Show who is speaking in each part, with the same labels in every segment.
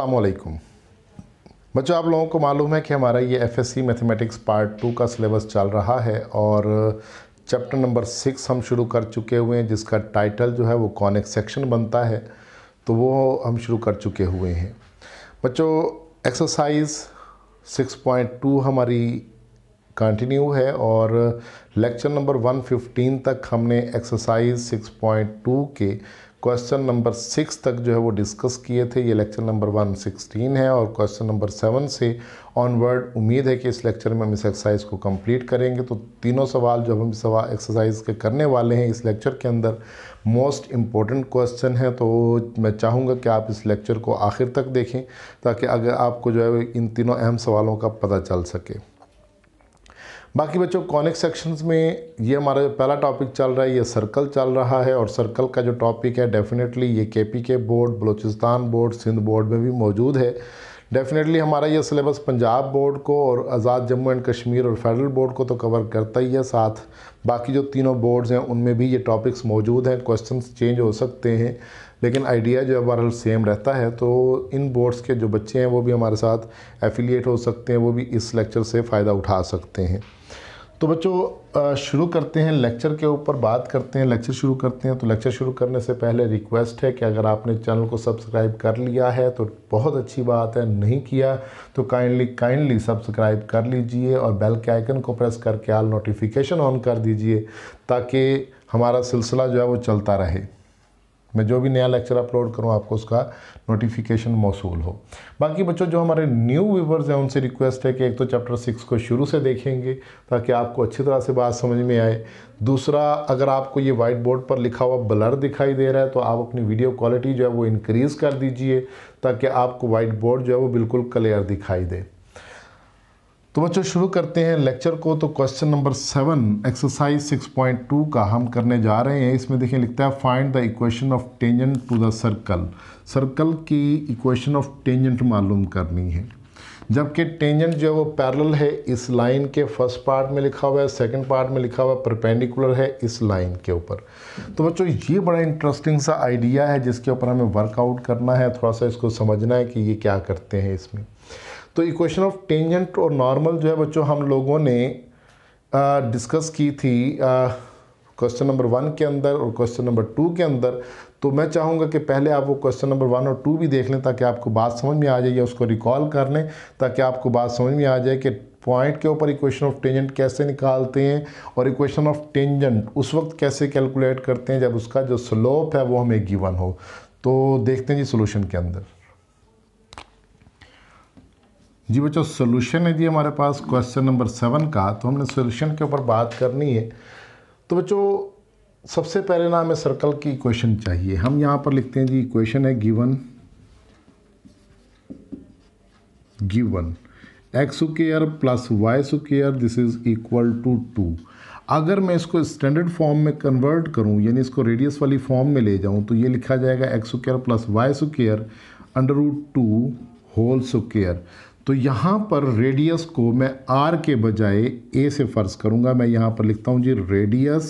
Speaker 1: अलैक्म बच्चों आप लोगों को मालूम है कि हमारा ये एफएससी मैथमेटिक्स पार्ट टू का सिलेबस चल रहा है और चैप्टर नंबर सिक्स हम शुरू कर चुके हुए हैं जिसका टाइटल जो है वो कॉनिक सेक्शन बनता है तो वो हम शुरू कर चुके हुए हैं बच्चों एक्सरसाइज 6.2 हमारी कंटिन्यू है और लेक्चर नंबर 115 तक हमने एक्सरसाइज 6.2 के क्वेश्चन नंबर सिक्स तक जो है वो डिस्कस किए थे ये लेक्चर नंबर वन सिक्सटीन है और क्वेश्चन नंबर सेवन से ऑनवर्ड उम्मीद है कि इस लेक्चर में हम इस एक्सरसाइज को कंप्लीट करेंगे तो तीनों सवाल जो हम सवाल एक्सरसाइज के करने वाले हैं इस लेक्चर के अंदर मोस्ट इम्पॉर्टेंट क्वेश्चन है तो मैं चाहूँगा कि आप इस लेक्चर को आखिर तक देखें ताकि अगर आपको जो है इन तीनों अहम सवालों का पता चल सके बाकी बच्चों कॉनिक सेक्शंस में ये हमारा जो पहला टॉपिक चल रहा है ये सर्कल चल रहा है और सर्कल का जो टॉपिक है डेफिनेटली ये K P K board Balochistan board Sindh board में भी मौजूद है डेफिनेटली हमारा ये सिलेबस पंजाब बोर्ड को और आज़ाद जम्मू एंड कश्मीर और फेडरल बोर्ड को तो कवर करता ही है साथ बाकी जो तीनों बोर्ड्स हैं उनमें भी ये टॉपिक्स मौजूद हैं क्वेश्चंस चेंज हो सकते हैं लेकिन आइडिया जो है बहरहाल सेम रहता है तो इन बोर्ड्स के जो बच्चे हैं वो भी हमारे साथ एफिलिएट हो सकते हैं वो भी इस लेक्चर से फ़ायदा उठा सकते हैं तो बच्चों शुरू करते हैं लेक्चर के ऊपर बात करते हैं लेक्चर शुरू करते हैं तो लेक्चर शुरू करने से पहले रिक्वेस्ट है कि अगर आपने चैनल को सब्सक्राइब कर लिया है तो बहुत अच्छी बात है नहीं किया तो काइंडली काइंडली सब्सक्राइब कर लीजिए और बेल के आइकन को प्रेस करके आल नोटिफिकेशन ऑन कर दीजिए ताकि हमारा सिलसिला जो है वो चलता रहे मैं जो भी नया लेक्चर अपलोड करूँ आपको उसका नोटिफिकेशन मौसू हो बाकी बच्चों जो हमारे न्यू व्यूवर्स हैं उनसे रिक्वेस्ट है कि एक तो चैप्टर सिक्स को शुरू से देखेंगे ताकि आपको अच्छी तरह से बात समझ में आए दूसरा अगर आपको ये वाइट बोर्ड पर लिखा हुआ ब्लर दिखाई दे रहा है तो आप अपनी वीडियो क्वालिटी जो है वो इनक्रीज़ कर दीजिए ताकि आपको वाइट बोर्ड जो है वो बिल्कुल क्लियर दिखाई दे तो बच्चों शुरू करते हैं लेक्चर को तो question number seven exercise six point two का हम करने जा रहे हैं इसमें देखिए लिखता है find the equation of tangent to the circle circle की इक्वेशन ऑफ टेंजेंट मालूम करनी है जबकि टेंजेंट जो है वो पैरेलल है इस लाइन के फर्स्ट पार्ट में लिखा हुआ है सेकंड पार्ट में लिखा हुआ है परपेंडिकुलर है इस लाइन के ऊपर तो बच्चों ये बड़ा इंटरेस्टिंग सा आइडिया है जिसके ऊपर हमें वर्कआउट करना है थोड़ा सा इसको समझना है कि ये क्या करते हैं इसमें तो इक्वेशन ऑफ टेंजेंट और नॉर्मल जो है बच्चों हम लोगों ने डिस्कस की थी क्वेश्चन नंबर वन के अंदर और क्वेश्चन नंबर टू के अंदर तो मैं चाहूँगा कि पहले आप वो क्वेश्चन नंबर वन और टू भी देख लें ताकि आपको बात समझ में आ जाए या उसको रिकॉल कर लें ताकि आपको बात समझ में आ जाए कि पॉइंट के ऊपर इक्वेशन ऑफ टेंजेंट कैसे निकालते हैं और इक्वेशन ऑफ टेंजेंट उस वक्त कैसे कैलकुलेट करते हैं जब उसका जो स्लोप है वो हमें गिवन हो तो देखते हैं जी सोल्यूशन के अंदर जी बच्चों सोल्यूशन है जी हमारे पास क्वेश्चन नंबर सेवन का तो हमने सोल्यूशन के ऊपर बात करनी है तो बच्चों सबसे पहले ना हमें सर्कल की इक्वेशन चाहिए हम यहाँ पर लिखते हैं जी इक्वेशन है given given x square plus y square this is equal to two अगर मैं इसको स्टैंडर्ड फॉर्म में कन्वर्ट करूँ यानी इसको रेडियस वाली फॉर्म में ले जाऊं तो ये लिखा जाएगा x square plus y square under root two whole square तो यहाँ पर रेडियस को मैं आर के बजाय ए से फर्ज करूँगा मैं यहाँ पर लिखता हूँ जी radius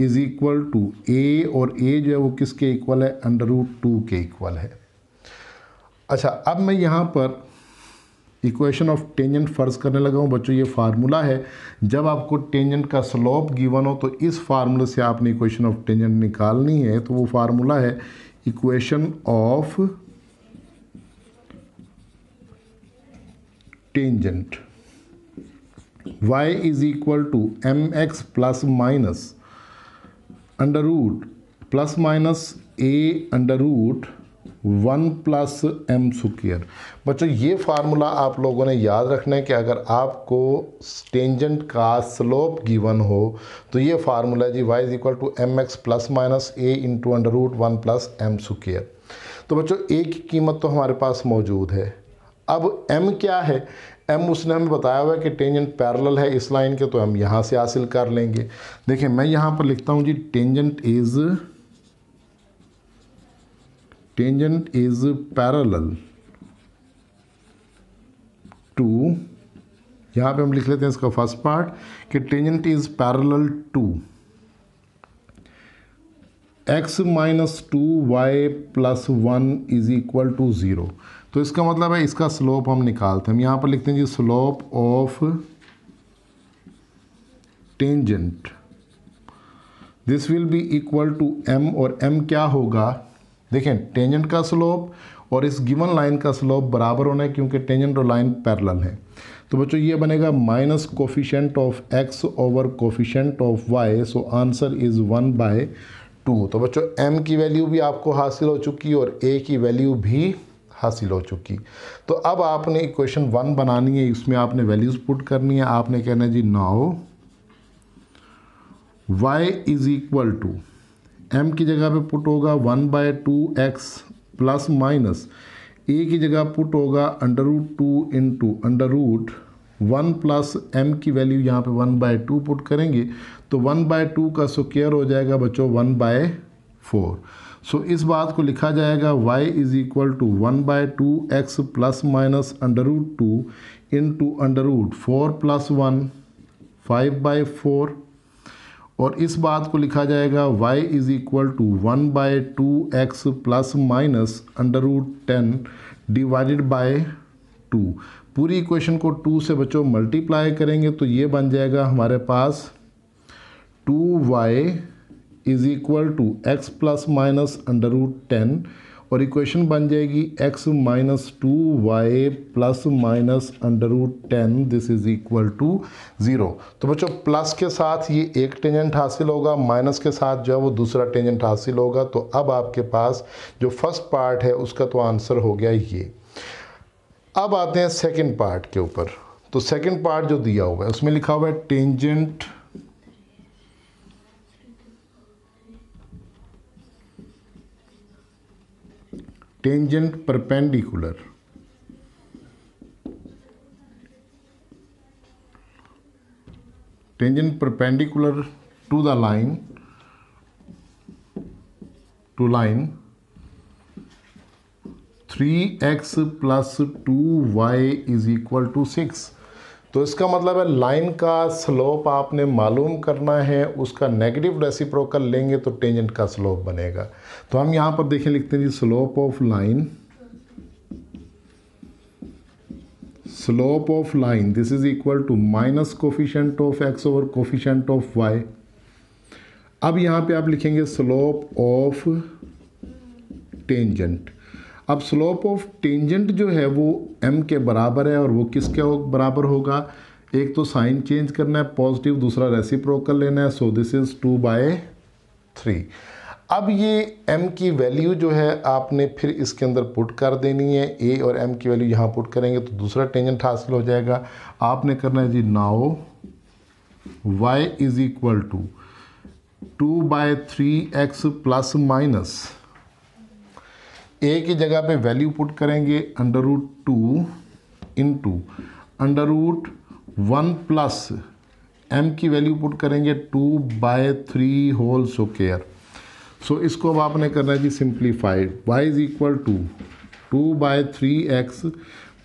Speaker 1: is equal to a और ए जो है वो किसके इक्वल है अंडर रूट टू के इक्वल है अच्छा अब मैं यहाँ पर इक्वेशन ऑफ टेंजेंट फ़र्ज करने लगा हूँ बच्चों ये फार्मूला है जब आपको टेंजेंट का स्लोप गिवन हो तो इस फार्मूले से आपने इक्वेशन ऑफ टेंजेंट निकालनी है तो वो फार्मूला है equation of tangent y equal to m x plus minus under root plus minus a under root one plus m square बच्चों ये फार्मूला आप लोगों ने याद रखना है कि अगर आपको टेंजेंट का स्लोप गिवन हो तो ये फार्मूला जी y is equal to m x plus minus a into under root one plus m square तो बच्चों ए की कीमत तो हमारे पास मौजूद है अब एम क्या है एम उसने हमें बताया हुआ है कि टेंजेंट पैरेलल है इस लाइन के तो हम यहाँ से हासिल कर लेंगे देखिए मैं यहाँ पर लिखता हूँ जी tangent is tangent is parallel to यहाँ पे हम लिख लेते हैं इसका फर्स्ट पार्ट कि tangent is parallel to x minus two y plus one is equal to zero तो इसका मतलब है इसका स्लोप हम निकालते हैं हम यहाँ पर लिखते हैं जी slope of tangent this will be equal to m और एम क्या होगा देखें टेंजेंट का स्लोप और इस गिवन लाइन का स्लोप बराबर होना है क्योंकि टेंजेंट और लाइन पैरेलल है तो बच्चों ये बनेगा minus coefficient of x over coefficient of y so answer is one by two तो बच्चों एम की वैल्यू भी आपको हासिल हो चुकी है और ए की वैल्यू भी हासिल हो चुकी तो अब आपने इक्वेशन वन बनानी है इसमें आपने वैल्यूज़ पुट करनी है आपने कहना है जी now y is equal to m की जगह पे पुट होगा one by two x plus minus a की जगह पुट होगा under root two into under root one plus m की वैल्यू यहाँ पे वन बाय टू पुट करेंगे तो वन बाय टू का स्क्वेयर हो जाएगा बच्चों वन बाय फोर सो इस बात को लिखा जाएगा y is equal to one by two x plus minus under root two into under root four plus one five by four और इस बात को लिखा जाएगा y is equal to one by two x plus minus under root ten divided by two पूरी equation को two से बच्चों मल्टीप्लाई करेंगे तो ये बन जाएगा हमारे पास two y is equal to x plus minus under root ten और इक्वेशन बन जाएगी x minus two y plus minus under root ten this is equal to zero तो बच्चों प्लस के साथ ये एक टेंजेंट हासिल होगा माइनस के साथ जो है वो दूसरा टेंजेंट हासिल होगा तो अब आपके पास जो फर्स्ट पार्ट है उसका तो आंसर हो गया ये अब आते हैं सेकेंड पार्ट के ऊपर तो सेकेंड पार्ट जो दिया हुआ है उसमें लिखा हुआ है tangent tangent perpendicular tangent perpendicular to the line to line 3x plus 2y is equal to 6 तो इसका मतलब है लाइन का स्लोप आपने मालूम करना है उसका नेगेटिव रेसिप्रोकल लेंगे तो टेंजेंट का स्लोप बनेगा तो हम यहाँ पर देखें लिखते हैं जी slope of line slope of line this is equal to minus coefficient of x over coefficient of y अब यहाँ पे आप लिखेंगे स्लोप ऑफ टेंजेंट अब स्लोप ऑफ टेंजेंट जो है वो एम के बराबर है और वो किसके बराबर होगा एक तो साइन चेंज करना है पॉजिटिव दूसरा रेसिप्रोकल लेना है so this is two by three अब ये एम की वैल्यू जो है आपने फिर इसके अंदर पुट कर देनी है ए और एम की वैल्यू यहाँ पुट करेंगे तो दूसरा टेंजेंट हासिल हो जाएगा आपने करना है जी now y is equal to two by three x plus minus a की जगह पे वैल्यू पुट करेंगे under root two into under root one plus m की वैल्यू पुट करेंगे two by three whole square so इसको अब आपने करना है जी simplified y is equal to two by three x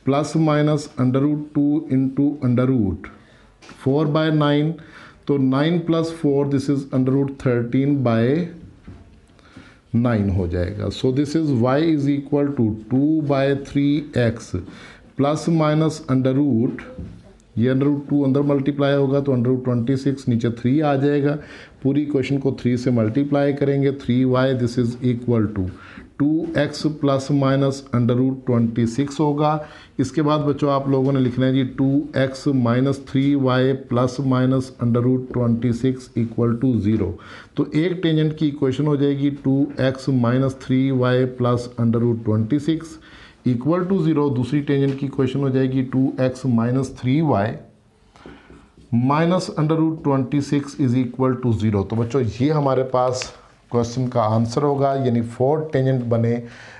Speaker 1: plus minus under root two into under root four by nine तो nine plus four this is under root thirteen by nine हो जाएगा so this is y is equal to two by three x plus minus under root ये under root two अंदर multiply होगा तो under root twenty six नीचे three आ जाएगा पूरी क्वेश्चन को थ्री से मल्टीप्लाई करेंगे three y this is equal to two x plus minus under root twenty six होगा इसके बाद बच्चों आप लोगों ने लिखना है जी two x minus three y plus minus under root twenty six equal to zero तो एक टेंजेंट की इक्वेशन हो जाएगी two x minus three y plus under root twenty six equal to zero दूसरी टेंजेंट की इक्वेशन हो जाएगी two x minus three y minus under root twenty six is equal to zero तो बच्चों ये हमारे पास क्वेश्चन का आंसर होगा यानी फोर टेंजेंट बने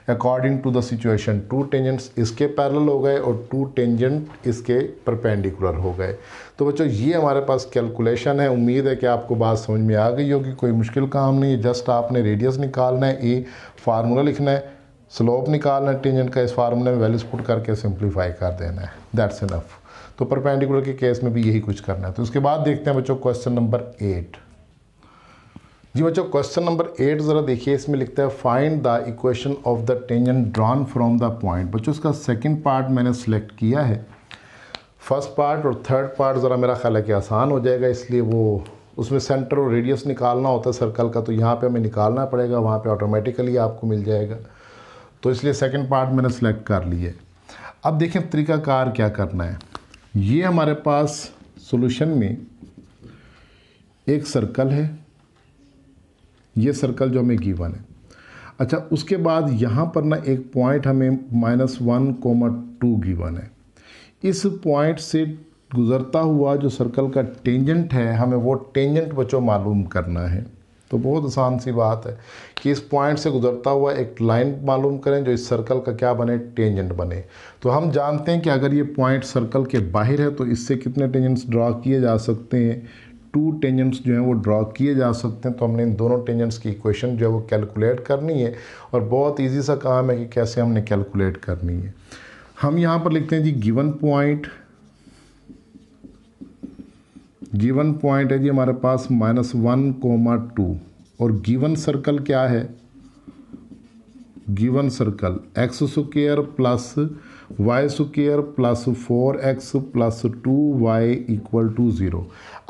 Speaker 1: according to the situation two tangents इसके पैरल हो गए और टू टेंजेंट इसके परपेंडिकुलर हो गए तो बच्चों ये हमारे पास कैलकुलेशन है उम्मीद है कि आपको बात समझ में आ गई होगी कोई मुश्किल काम नहीं है जस्ट आपने रेडियस निकालना है ए फार्मूला लिखना है स्लोप निकालना है टेंजेंट का इस फार्मूले में वैल्यूज पुट करके सिंप्लीफाई कर देना है दैट्स इनफ तो परपेंडिकुलर के केस में भी यही कुछ करना है तो उसके बाद देखते हैं बच्चों क्वेश्चन नंबर एट जी बच्चों क्वेश्चन नंबर एट ज़रा देखिए इसमें लिखता है find the equation of the tangent drawn from the point बच्चों इसका सेकंड पार्ट मैंने सेलेक्ट किया है फर्स्ट पार्ट और थर्ड पार्ट ज़रा मेरा ख्याल है कि आसान हो जाएगा इसलिए वो उसमें सेंटर और रेडियस निकालना होता है सर्कल का तो यहाँ पर हमें निकालना पड़ेगा वहाँ पर ऑटोमेटिकली आपको मिल जाएगा तो इसलिए सेकेंड पार्ट मैंने सेलेक्ट कर लिया अब देखें तरीकाकार क्या करना है ये हमारे पास सोल्यूशन में एक सर्कल है ये सर्कल जो हमें गिवन है अच्छा उसके बाद यहाँ पर ना एक पॉइंट हमें minus one comma two given है इस पॉइंट से गुज़रता हुआ जो सर्कल का टेंजेंट है हमें वो टेंजेंट बच्चों मालूम करना है तो बहुत आसान सी बात है कि इस पॉइंट से गुजरता हुआ एक लाइन मालूम करें जो इस सर्कल का क्या बने टेंजेंट बने तो हम जानते हैं कि अगर ये पॉइंट सर्कल के बाहर है तो इससे कितने टेंजेंट्स ड्रा किए जा सकते हैं टू टेंजेंट्स जो हैं वो ड्रॉ किए जा सकते हैं तो हमने इन दोनों टेंजेंट्स की इक्वेशन जो है वो कैलकुलेट करनी है और बहुत इजी सा काम है कि कैसे हमने कैलकुलेट करनी है हम यहाँ पर लिखते हैं जी गिवन पॉइंट गिवन पॉइंट है जी हमारे पास माइनस वन कोमा टू और गिवन सर्कल क्या है given circle x square plus y square plus four x plus two y equal to zero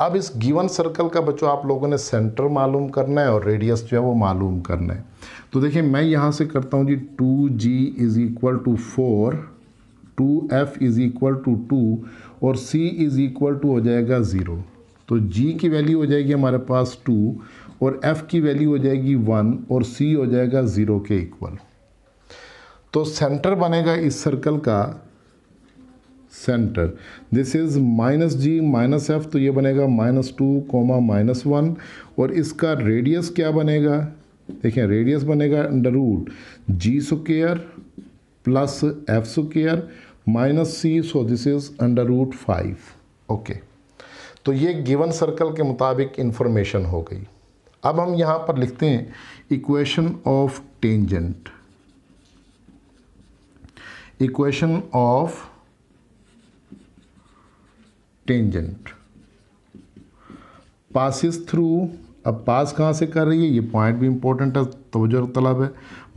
Speaker 1: अब इस गिवन सर्कल का बच्चों आप लोगों ने सेंटर मालूम करना है और रेडियस जो है वो मालूम करना है तो देखिए मैं यहाँ से करता हूँ जी two g is equal to four two F is equal to two और सी इज़ इक्वल टू हो जाएगा ज़ीरो तो जी की वैल्यू हो जाएगी हमारे पास टू और एफ़ की वैल्यू हो जाएगी वन और सी हो जाएगा ज़ीरो के इक्वल तो सेंटर बनेगा इस सर्कल का centre this is minus g minus f तो ये बनेगा minus two comma minus one और इसका रेडियस क्या बनेगा देखिए रेडियस बनेगा under root g square plus f square minus c so this is under root five okay तो ये गिवन सर्कल के मुताबिक इन्फॉर्मेशन हो गई अब हम यहाँ पर लिखते हैं equation of tangent equation of tangent passes through अब पास कहाँ से कर रही है ये पॉइंट भी इंपॉर्टेंट है तोज तलब है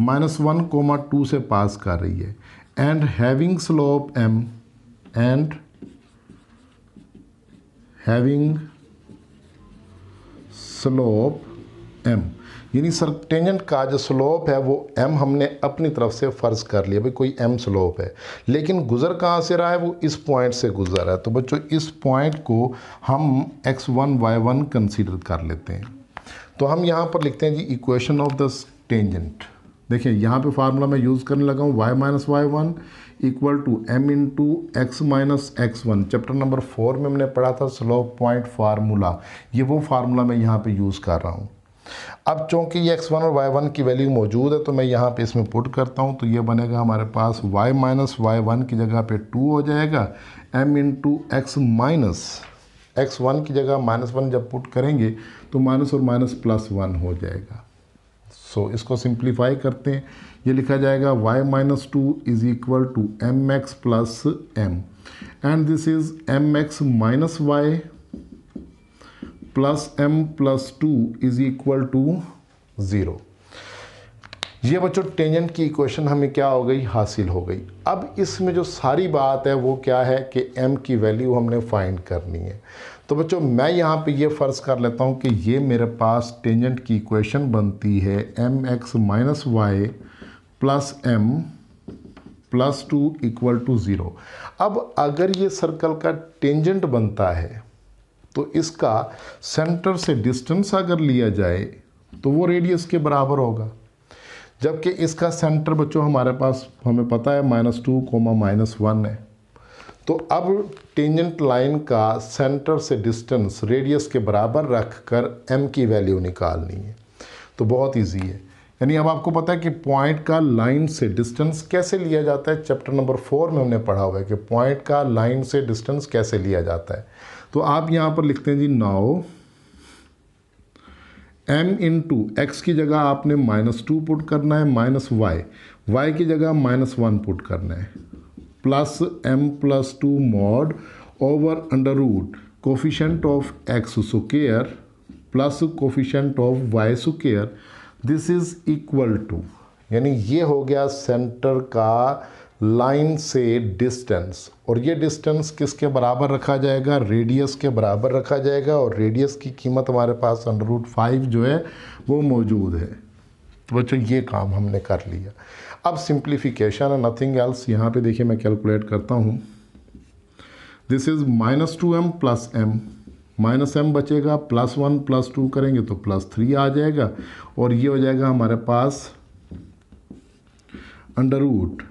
Speaker 1: माइनस वन कोमा टू से पास कर रही है and having slope m and having slope m यानी सर टेंजेंट का जो स्लोप है वो एम हमने अपनी तरफ से फ़र्ज़ कर लिया भाई कोई एम स्लोप है लेकिन गुज़र कहाँ से रहा है वो इस पॉइंट से गुज़र है तो बच्चों इस पॉइंट को हम x one y one consider कर लेते हैं तो हम यहाँ पर लिखते हैं जी इक्वेशन ऑफ द टेंजेंट देखिए यहाँ पे फार्मूला मैं यूज़ करने लगा हूँ y minus y one equal to m into x minus x one chapter number four में हमने पढ़ा था स्लोप पॉइंट फार्मूला ये वो फार्मूला मैं यहाँ पे यूज़ कर रहा हूँ अब चूँकि ये एक्स वन और वाई वन की वैल्यू मौजूद है तो मैं यहाँ पे इसमें पुट करता हूँ तो ये बनेगा हमारे पास वाई माइनस वाई वन की जगह पे टू हो जाएगा m into x minus x one की जगह माइनस वन जब पुट करेंगे तो माइनस और माइनस प्लस वन हो जाएगा सो so, इसको सिंप्लीफाई करते हैं ये लिखा जाएगा y minus two is equal to m x plus m and this is m x minus y plus m plus two is equal to zero ये बच्चों टेंजेंट की इक्वेशन हमें क्या हो गई हासिल हो गई अब इसमें जो सारी बात है वो क्या है कि m की वैल्यू हमने फाइंड करनी है तो बच्चों मैं यहाँ पे ये फ़र्ज़ कर लेता हूँ कि ये मेरे पास टेंजेंट की इक्वेशन बनती है m x minus y plus m plus two equal to zero अब अगर ये सर्कल का टेंजेंट बनता है तो इसका सेंटर से डिस्टेंस अगर लिया जाए तो वो रेडियस के बराबर होगा जबकि इसका सेंटर बच्चों हमारे पास हमें पता है minus two comma minus one है तो अब टेंजेंट लाइन का सेंटर से डिस्टेंस रेडियस के बराबर रख कर एम की वैल्यू निकालनी है तो बहुत ईजी है यानी अब आपको पता है कि पॉइंट का लाइन से डिस्टेंस कैसे लिया जाता है चैप्टर नंबर फोर में हमने पढ़ा हुआ है कि पॉइंट का लाइन से डिस्टेंस कैसे लिया जाता है तो आप यहाँ पर लिखते हैं जी नाओ एम इन टू एक्स की जगह आपने माइनस टू पुट करना है माइनस वाई वाई की जगह माइनस वन पुट करना है plus m plus two mod over under root coefficient of x square plus coefficient of y square this is equal to यानी ये हो गया सेंटर का लाइन से डिस्टेंस और ये डिस्टेंस किसके बराबर रखा जाएगा रेडियस के बराबर रखा जाएगा और रेडियस की कीमत हमारे पास अंडर रूट फाइव जो है वो मौजूद है तो बच्चों ये काम हमने कर लिया अब सिंप्लीफिकेशन है नथिंग एल्स यहाँ पे देखिए मैं कैलकुलेट करता हूँ this is minus two m plus m minus m बचेगा प्लस वन प्लस टू करेंगे तो प्लस थ्री आ जाएगा और ये हो जाएगा हमारे पास under root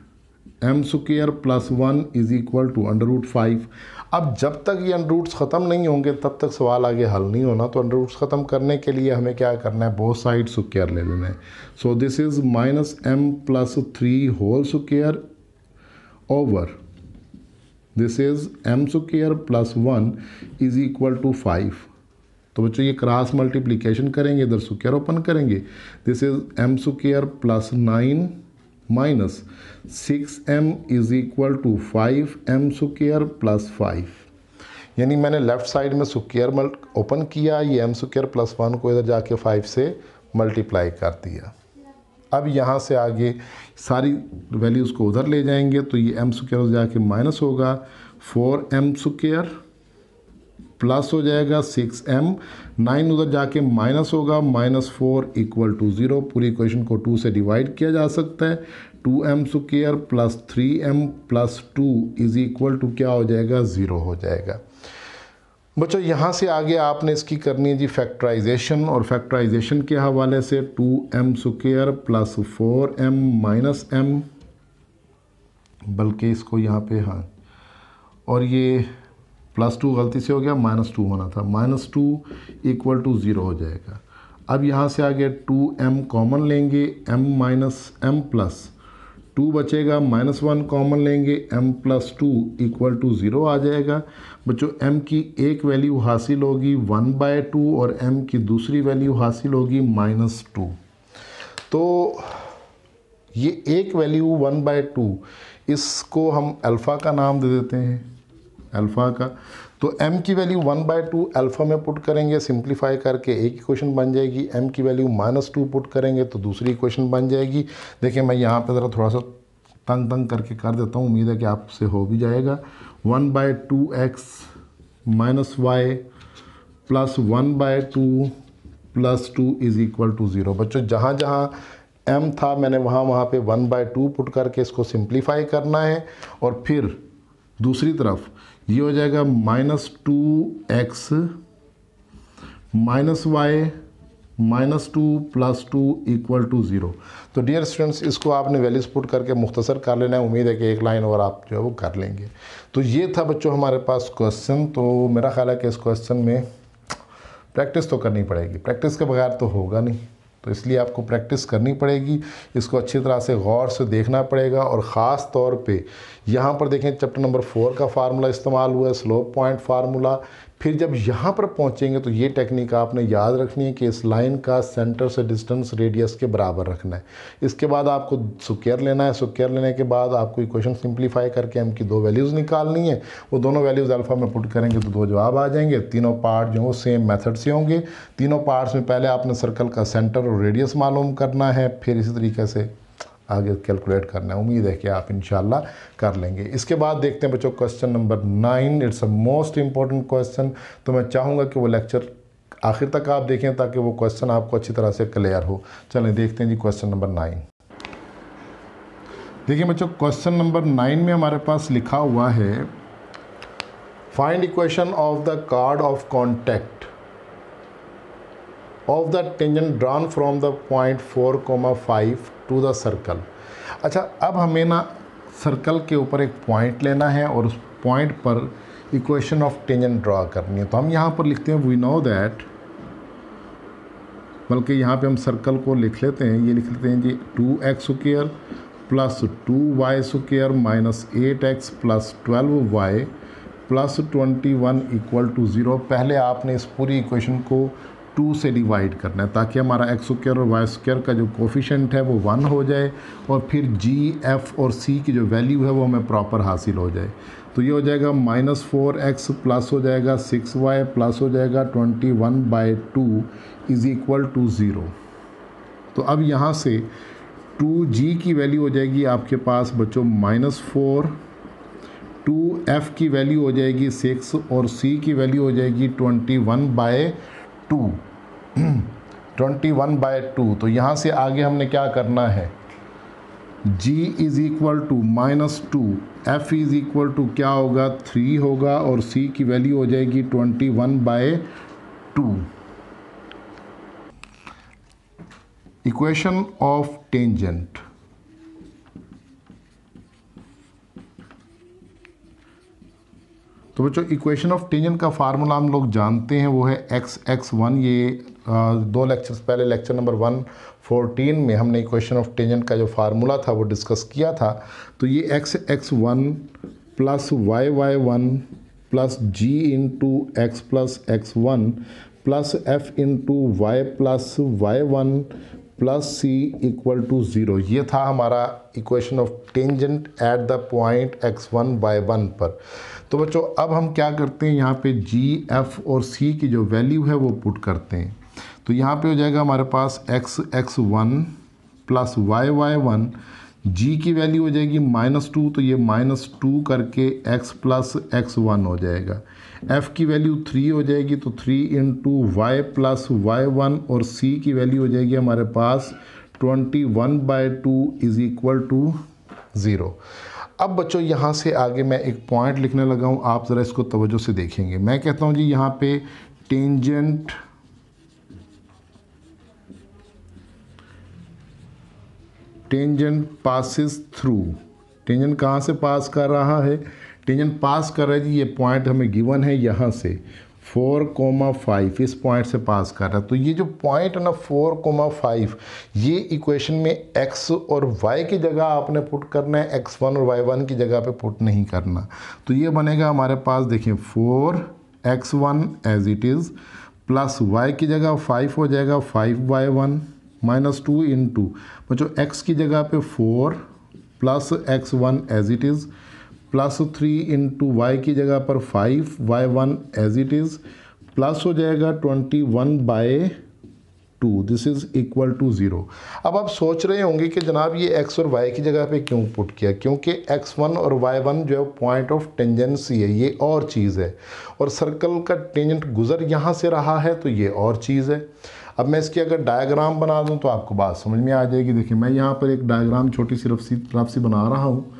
Speaker 1: m square plus one is equal to under root five अब जब तक ये अंडर रूट्स ख़त्म नहीं होंगे तब तक सवाल आगे हल नहीं होना तो अंडर रूट्स ख़त्म करने के लिए हमें क्या करना है बोथ साइड स्क्र ले लेना है so this is minus m plus three whole square over this is m square plus one is equal to five तो बच्चों ये क्रॉस मल्टीप्लीकेशन करेंगे इधर स्क्र ओपन करेंगे this is m square plus nine minus six m is equal to five m square plus five यानी मैंने left side में square open किया ये एम सुकेयर प्लस वन को इधर जाके फाइव से मल्टीप्लाई कर दिया अब यहाँ से आगे सारी वैल्यूज़ को उधर ले जाएंगे तो ये एम सुकेयर जाके माइनस होगा फोर एम सुकेयर प्लस हो जाएगा सिक्स एम नाइन उधर जाके माइनस होगा minus four equal to zero पूरी इक्वेशन को टू से डिवाइड किया जा सकता है two m square plus three m plus two is equal to क्या हो जाएगा ज़ीरो हो जाएगा बच्चों यहाँ से आगे आपने इसकी करनी है जी फैक्टराइजेशन और फैक्टराइजेशन के हवाले से two m square plus four m minus m बल्कि इसको यहाँ पे हाँ और ये प्लस टू गलती से हो गया माइनस टू होना था minus two equal to zero हो जाएगा अब यहाँ से आगे टू एम कॉमन लेंगे m minus m plus two बचेगा माइनस वन कॉमन लेंगे m plus two equal to zero आ जाएगा बच्चों एम की एक वैल्यू हासिल होगी वन बाय टू और एम की दूसरी वैल्यू हासिल होगी माइनस टू तो ये एक वैल्यू वन बाय टू इसको हम अल्फ़ा का नाम दे देते हैं अल्फ़ा का तो एम की value one by two alpha में पुट करेंगे सिंप्लीफाई करके एक इक्वेशन बन जाएगी एम की वैल्यू माइनस टू पुट करेंगे तो दूसरी इक्वेशन बन जाएगी देखिए मैं यहाँ पे ज़रा थोड़ा सा तंग तंग करके कर देता हूँ उम्मीद है कि आपसे हो भी जाएगा one by two x minus y plus one by two plus two is equal to zero बच्चों जहाँ जहाँ एम था मैंने वहाँ वहाँ पर वन बाय टू पुट करके इसको सिंप्लीफाई करना है और फिर दूसरी तरफ ये हो जाएगा minus two x minus y minus two plus two equal to zero तो डियर स्टूडेंट्स इसको आपने वैल्यूज पुट करके मुख्तसर कर लेना है उम्मीद है कि एक लाइन और आप जो है वो कर लेंगे तो ये था बच्चों हमारे पास क्वेश्चन तो मेरा ख्याल है कि इस क्वेश्चन में प्रैक्टिस तो करनी पड़ेगी प्रैक्टिस के बगैर तो होगा नहीं तो इसलिए आपको प्रैक्टिस करनी पड़ेगी इसको अच्छी तरह से गौर से देखना पड़ेगा और ख़ास तौर पे यहाँ पर देखें चैप्टर नंबर फोर का फार्मूला इस्तेमाल हुआ है स्लोप पॉइंट फार्मूला फिर जब यहाँ पर पहुँचेंगे तो ये टेक्निक आपने याद रखनी है कि इस लाइन का सेंटर से डिस्टेंस रेडियस के बराबर रखना है इसके बाद आपको सुकेयर लेना है सुकेयर लेने के बाद आपको इक्वेशन सिंप्लीफाई करके एम की दो वैल्यूज़ निकालनी है वो दोनों वैल्यूज़ अल्फ़ा में पुट करेंगे तो दो जवाब आ जाएंगे तीनों पार्ट जो है सेम मेथड से होंगे तीनों पार्ट्स में पहले आपने सर्कल का सेंटर और रेडियस मालूम करना है फिर इसी तरीके से आगे कैलकुलेट करना है उम्मीद है कि आप इन कर लेंगे इसके बाद देखते हैं बच्चों question number nine it's a most important question तो मैं चाहूँगा कि वो लेक्चर आखिर तक आप देखें ताकि वो क्वेश्चन आपको अच्छी तरह से क्लियर हो चलें देखते हैं जी क्वेश्चन नंबर नाइन देखिए बच्चों क्वेश्चन नंबर नाइन में हमारे पास लिखा हुआ है find equation of the chord of contact of the tangent drawn from the point four comma five to the circle अच्छा अब हमें ना सर्कल के ऊपर एक पॉइंट लेना है और उस पॉइंट पर इक्वेशन ऑफ टेंजेंट ड्रा करनी है तो हम यहाँ पर लिखते हैं वी नो दैट बल्कि यहाँ पे हम सर्कल को लिख लेते हैं ये लिख लेते हैं जी two x square plus two y square minus eight x plus twelve y plus twenty one equal to zero पहले आपने इस पूरी इक्वेशन को टू से डिवाइड करना है ताकि हमारा एक्स स्क्र और वाई स्क्र का जो कोफिशेंट है वो वन हो जाए और फिर जी एफ और सी की जो वैल्यू है वो हमें प्रॉपर हासिल हो जाए तो ये हो जाएगा माइनस फोर एक्स प्लस हो जाएगा सिक्स वाई प्लस हो जाएगा twenty one by two is equal to zero तो अब यहाँ से टू जी की वैल्यू हो जाएगी आपके पास बच्चों माइनस फोर टू एफ़ की वैल्यू हो जाएगी सिक्स और सी की वैल्यू हो जाएगी twenty one by two twenty one by two तो यहाँ से आगे हमने क्या करना है G is equal to minus two F is equal to क्या होगा थ्री होगा और सी की वैल्यू हो जाएगी twenty one by two equation of tangent तो बच्चों इक्वेशन ऑफ टेंजेंट का फार्मूला हम लोग जानते हैं वो है एक्स एक्स वन ये आ, दो लेक्चर्स पहले लेक्चर नंबर वन फोर्टीन में हमने इक्वेशन ऑफ टेंजेंट का जो फार्मूला था वो डिस्कस किया था तो ये x x one plus y y one plus g into x plus x one plus f into y plus y one plus c equal to zero ये था हमारा equation of tangent at the point x one by one पर तो बच्चों अब हम क्या करते हैं यहाँ पे जी एफ और सी की जो वैल्यू है वो पुट करते हैं तो यहाँ पे हो जाएगा हमारे पास x x one plus y y one जी की वैल्यू हो जाएगी माइनस टू तो ये माइनस टू करके एक्स प्लस एक्स वन हो जाएगा एफ़ की वैल्यू थ्री हो जाएगी तो three in to y plus y one और सी की वैल्यू हो जाएगी हमारे पास twenty one by two is equal to zero अब बच्चों यहाँ से आगे मैं एक पॉइंट लिखने लगा हूँ आप ज़रा इसको तवज्जो से देखेंगे मैं कहता हूँ जी यहाँ पे tangent tangent passes through tangent कहाँ से पास कर रहा है टेंजेंट पास कर रहा है जी ये पॉइंट हमें गिवन है यहाँ से फोर कोमा फाइव इस पॉइंट से पास कर रहा है तो ये जो पॉइंट ना फोर कोमा फाइव ये इक्वेशन में एक्स और वाई की जगह आपने पुट करना है एक्स वन और वाई वन की जगह पे पुट नहीं करना तो ये बनेगा हमारे पास देखिए four x one as it is plus y की जगह फाइव हो जाएगा five y one minus two into बच्चों एक्स की जगह पे four plus x one as it is plus three into y की जगह पर five y one as it is plus हो जाएगा twenty one by two this is equal to zero अब आप सोच रहे होंगे कि जनाब ये एक्स और वाई की जगह पे क्यों पुट किया क्योंकि एक्स वन और वाई वन जो है पॉइंट ऑफ टेंजेंसी है ये और चीज़ है और सर्कल का टेंजेंट गुज़र यहाँ से रहा है तो ये और चीज़ है अब मैं इसकी अगर डायग्राम बना दूँ तो आपको बात समझ में आ जाएगी देखिए मैं यहाँ पर एक डायग्राम छोटी सी रफ सी रफ सी बना रहा हूँ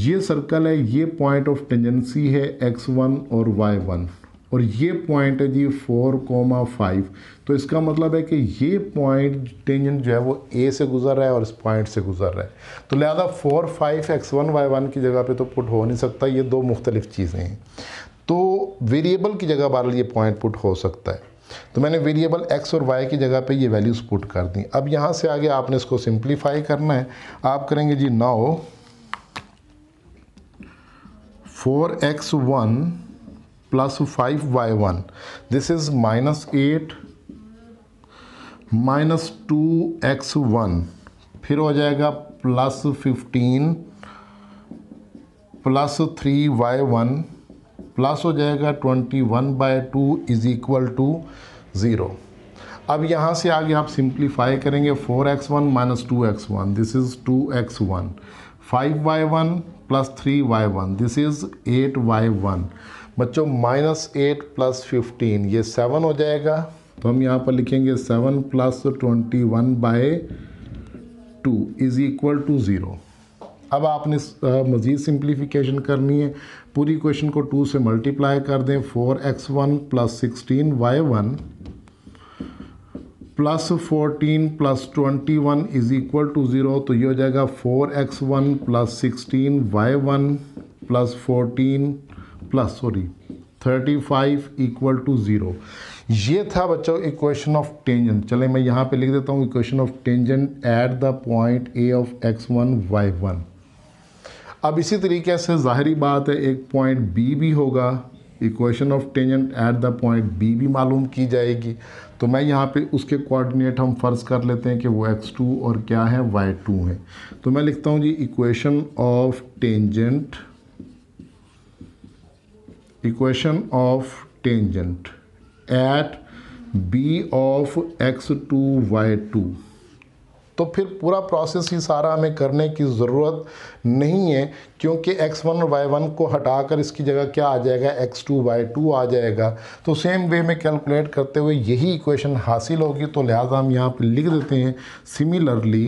Speaker 1: ये सर्कल है ये पॉइंट ऑफ टेंजेंसी है एक्स वन और वाई वन और ये पॉइंट है जी फोर कोमा फाइव तो इसका मतलब है कि ये पॉइंट टेंजेंट जो है वो ए से गुजर रहा है और इस पॉइंट से गुजर रहा है तो लिहाजा four five x one y one की जगह पे तो पुट हो नहीं सकता ये दो मुख्तलिफ चीज़ें हैं तो वेरिएबल की जगह बहरहाल ये पॉइंट पुट हो सकता है तो मैंने वेरिएबल एक्स और वाई की जगह पे ये वैल्यूज़ पुट कर दी अब यहाँ से आगे आपने इसको सिंप्लीफाई करना है आप करेंगे जी now four x one plus five y one this is minus eight minus two x one फिर हो जाएगा plus fifteen plus three y one plus हो जाएगा twenty one by two is equal to zero अब यहाँ से आगे आप सिंप्लीफाई करेंगे four x one minus two x one this is two x one five y one plus three y one this is eight y one बच्चों minus eight plus fifteen ये seven हो जाएगा तो हम यहाँ पर लिखेंगे seven plus twenty one by two is equal to zero अब आपने मज़ीद सिंप्लीफिकेशन करनी है पूरी क्वेश्चन को टू से मल्टीप्लाई कर दें four x one plus sixteen y one plus fourteen plus twenty one is equal to zero तो ये हो जाएगा four x one plus sixteen y one plus fourteen plus sorry thirty five equal to zero ये था बच्चों equation of tangent चले मैं यहाँ पे लिख देता हूँ equation of tangent at the point A of x one y one अब इसी तरीके से ज़ाहरी बात है एक पॉइंट बी भी होगा equation of tangent at the point B भी मालूम की जाएगी तो मैं यहाँ पे उसके कोऑर्डिनेट हम फ़र्ज़ कर लेते हैं कि वो एक्स टू और क्या है वाई टू है तो मैं लिखता हूँ जी equation of tangent equation of tangent at B of x two y two तो फिर पूरा प्रोसेस ही सारा हमें करने की ज़रूरत नहीं है क्योंकि x1 और y1 को हटाकर इसकी जगह क्या आ जाएगा x2 y2 आ जाएगा तो सेम वे में कैलकुलेट करते हुए यही इक्वेशन हासिल होगी तो लिहाजा हम यहाँ पर लिख देते हैं similarly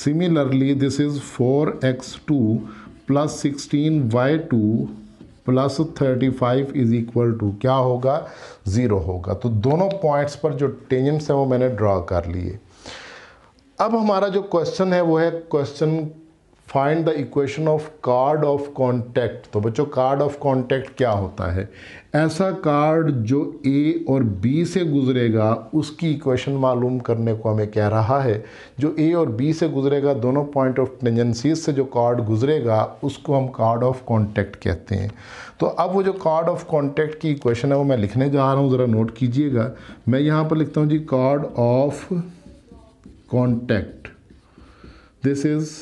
Speaker 1: similarly this is four x two plus sixteen y two plus thirty five is equal to क्या होगा ज़ीरो होगा तो दोनों पॉइंट्स पर जो टेंजेंट्स हैं वो मैंने ड्रॉ कर लिए अब हमारा जो क्वेश्चन है वो है question find the equation of chord of contact तो बच्चों कार्ड ऑफ कॉन्टैक्ट क्या होता है ऐसा कार्ड जो ए और बी से गुजरेगा उसकी इक्वेशन मालूम करने को हमें कह रहा है जो ए और बी से गुजरेगा दोनों पॉइंट ऑफ टेंजेंसीज से जो कार्ड गुजरेगा उसको हम कार्ड ऑफ कॉन्टैक्ट कहते हैं तो अब वो जो कार्ड ऑफ कॉन्टैक्ट की इक्वेशन है वो मैं लिखने जा रहा हूँ ज़रा नोट कीजिएगा मैं यहाँ पर लिखता हूँ जी chord of contact this is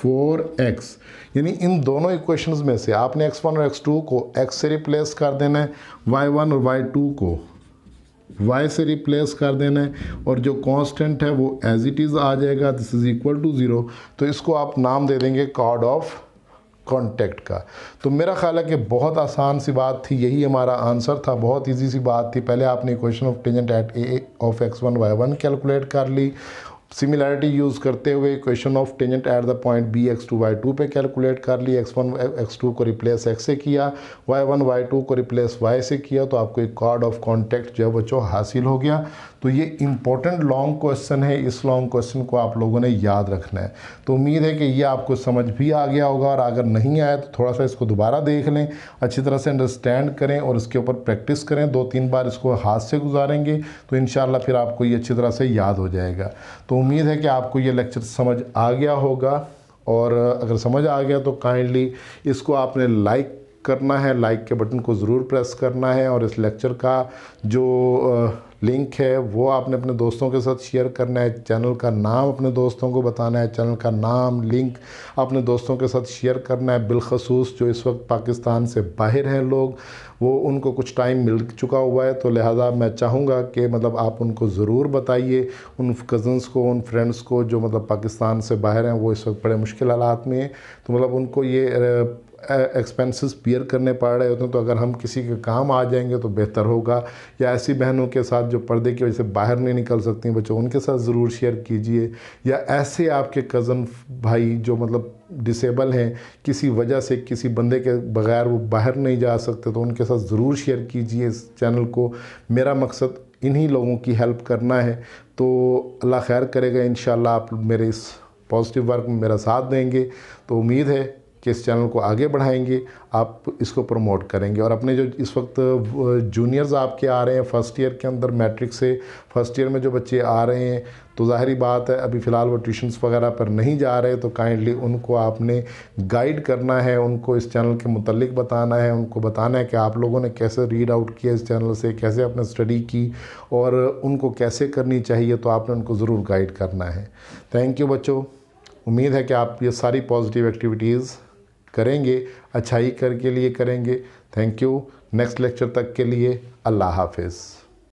Speaker 1: four x यानी इन दोनों इक्वेशंस में से आपने एक्स वन और एक्स टू को एक्स से रिप्लेस कर देना है वाई वन और वाई टू को वाई से रिप्लेस कर देना है और जो कांस्टेंट है वो एज इट इज़ आ जाएगा this is equal to zero तो इसको आप नाम दे देंगे कार्ड ऑफ कॉन्टैक्ट का तो मेरा ख्याल है कि बहुत आसान सी बात थी यही हमारा आंसर था बहुत इजी सी बात थी पहले आपने question of tangent at A of x one y one calculate कर ली सिमिलैरिटी यूज़ करते हुए question of tangent at the point B x two y two पर कैलकुलेट कर ली एक्स वन एक्स टू को रिप्लेस एक्स से किया वाई वन वाई टू को रिप्लेस वाई से किया तो आपको एक कार्ड ऑफ कॉन्टैक्ट जो है बच्चों हासिल हो गया तो ये इम्पोर्टेंट लॉन्ग क्वेश्चन है इस लॉन्ग क्वेश्चन को आप लोगों ने याद रखना है तो उम्मीद है कि ये आपको समझ भी आ गया होगा और अगर नहीं आया तो थोड़ा सा इसको दोबारा देख लें अच्छी तरह से अंडरस्टैंड करें और इसके ऊपर प्रैक्टिस करें दो तीन बार इसको हाथ से गुजारेंगे तो इन फिर आपको ये अच्छी तरह से याद हो जाएगा तो उम्मीद है कि आपको ये लेक्चर समझ आ गया होगा और अगर समझ आ गया तो काइंडली इसको आपने लाइक करना है लाइक के बटन को ज़रूर प्रेस करना है और इस लेक्चर का जो लिंक है वो आपने अपने दोस्तों के साथ शेयर करना है चैनल का नाम अपने दोस्तों को बताना है चैनल का नाम लिंक अपने दोस्तों के साथ शेयर करना है बिलखसूस जो इस वक्त पाकिस्तान से बाहर हैं लोग वो उनको कुछ टाइम मिल चुका हुआ है तो लिहाजा मैं चाहूँगा कि मतलब आप उनको ज़रूर बताइए उन कज़न्स को उन फ्रेंड्स को जो मतलब पाकिस्तान से बाहर हैं वो इस वक्त बड़े मुश्किल हालात में हैं तो मतलब उनको ये एक्सपेंसेस पियर करने पड़ रहे होते हैं तो अगर हम किसी के काम आ जाएंगे तो बेहतर होगा या ऐसी बहनों के साथ जो पर्दे की वजह से बाहर नहीं निकल सकती बच्चों उनके साथ ज़रूर शेयर कीजिए या ऐसे आपके कज़न भाई जो मतलब डिसेबल हैं किसी वजह से किसी बंदे के बगैर वो बाहर नहीं जा सकते तो उनके साथ ज़रूर शेयर कीजिए इस चैनल को मेरा मकसद इन्हीं लोगों की हेल्प करना है तो अल्लाह खैर करेगा इन आप मेरे इस पॉजिटिव वर्क में मेरा साथ देंगे तो उम्मीद है कि इस चैनल को आगे बढ़ाएंगे आप इसको प्रमोट करेंगे और अपने जो इस वक्त जूनियर्स आपके आ रहे हैं फ़र्स्ट ईयर के अंदर मैट्रिक से फ़र्स्ट ईयर में जो बच्चे आ रहे हैं तो ज़ाहरी बात है अभी फ़िलहाल वो ट्यूशन्स वगैरह पर नहीं जा रहे तो काइंडली उनको आपने गाइड करना है उनको इस चैनल के मतलब बताना है उनको बताना है कि आप लोगों ने कैसे रीड आउट किया इस चैनल से कैसे अपने स्टडी की और उनको कैसे करनी चाहिए तो आपने उनको ज़रूर गाइड करना है थैंक यू बच्चों उम्मीद है कि आप ये सारी पॉजिटिव एक्टिविटीज़ करेंगे अच्छाई कर के लिए करेंगे थैंक यू नेक्स्ट लेक्चर तक के लिए अल्लाह हाफिज़